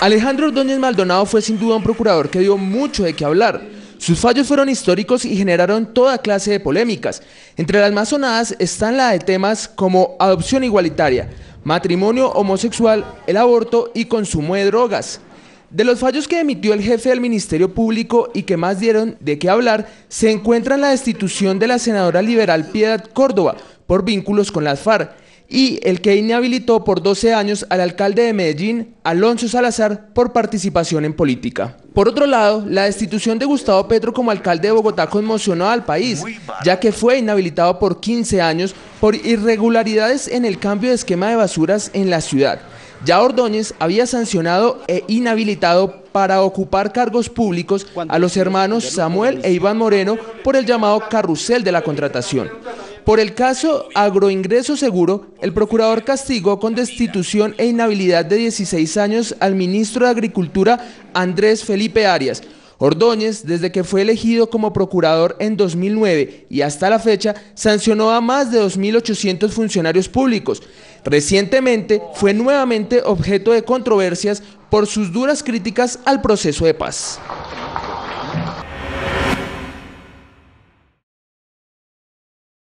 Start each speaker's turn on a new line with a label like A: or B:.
A: Alejandro Ordóñez Maldonado fue sin duda un procurador que dio mucho de qué hablar. Sus fallos fueron históricos y generaron toda clase de polémicas. Entre las más sonadas están la de temas como adopción igualitaria, matrimonio homosexual, el aborto y consumo de drogas. De los fallos que emitió el jefe del Ministerio Público y que más dieron de qué hablar, se encuentra la destitución de la senadora liberal Piedad Córdoba por vínculos con las FARC, y el que inhabilitó por 12 años al alcalde de Medellín, Alonso Salazar, por participación en política. Por otro lado, la destitución de Gustavo Petro como alcalde de Bogotá conmocionó al país, ya que fue inhabilitado por 15 años por irregularidades en el cambio de esquema de basuras en la ciudad. Ya Ordóñez había sancionado e inhabilitado para ocupar cargos públicos a los hermanos Samuel e Iván Moreno por el llamado carrusel de la contratación. Por el caso Agroingreso Seguro, el procurador castigó con destitución e inhabilidad de 16 años al ministro de Agricultura Andrés Felipe Arias. Ordóñez, desde que fue elegido como procurador en 2009 y hasta la fecha, sancionó a más de 2.800 funcionarios públicos. Recientemente fue nuevamente objeto de controversias por sus duras críticas al proceso de paz.